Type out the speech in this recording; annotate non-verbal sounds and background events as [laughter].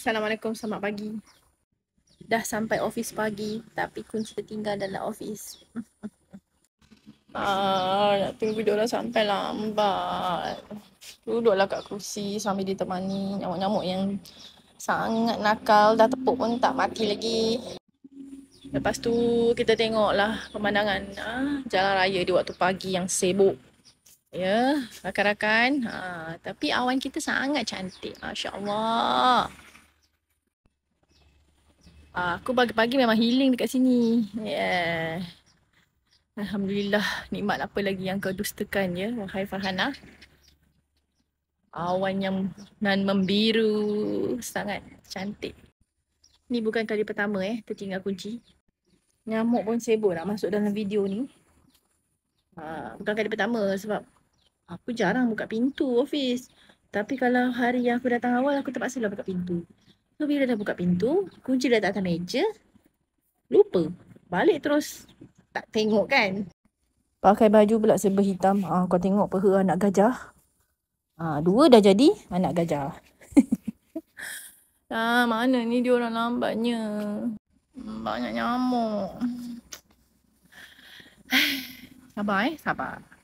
Assalamualaikum, selamat pagi. Dah sampai office pagi tapi kunci tertinggal dalam office. ah, nak tunggu dia orang sampai lambat. Duduklah kat kerusi sambil ditemani nyamuk-nyamuk yang sangat nakal dah tepuk pun tak mati lagi. Lepas tu kita tengoklah pemandangan ah, jalan raya di waktu pagi yang sibuk. Ya, rakan-rakan. Ha, tapi awan kita sangat cantik. Masya Allah. Ah, aku pagi-pagi memang healing dekat sini. Yeah. Alhamdulillah, nikmat apa lagi yang kau dustakan ya, wahai Farhana. Awan yang nan membiru, sangat cantik. Ni bukan kali pertama eh, tertinggal kunci. Nyamuk pun sibuk nak masuk dalam video ni. Ha, bukan kali pertama sebab aku jarang buka pintu office. Tapi kalau hari yang aku datang awal, aku terpaksa lah buka pintu. So bila dah buka pintu, kunci dah tak atas meja, lupa. Balik terus tak tengok kan. Pakai baju pula serba hitam. Ha, kau tengok peha anak gajah. Ha, dua dah jadi anak gajah. [laughs] ah, mana ni dia orang lambatnya. Banyak nyamuk. [sighs] sabar eh, sabar.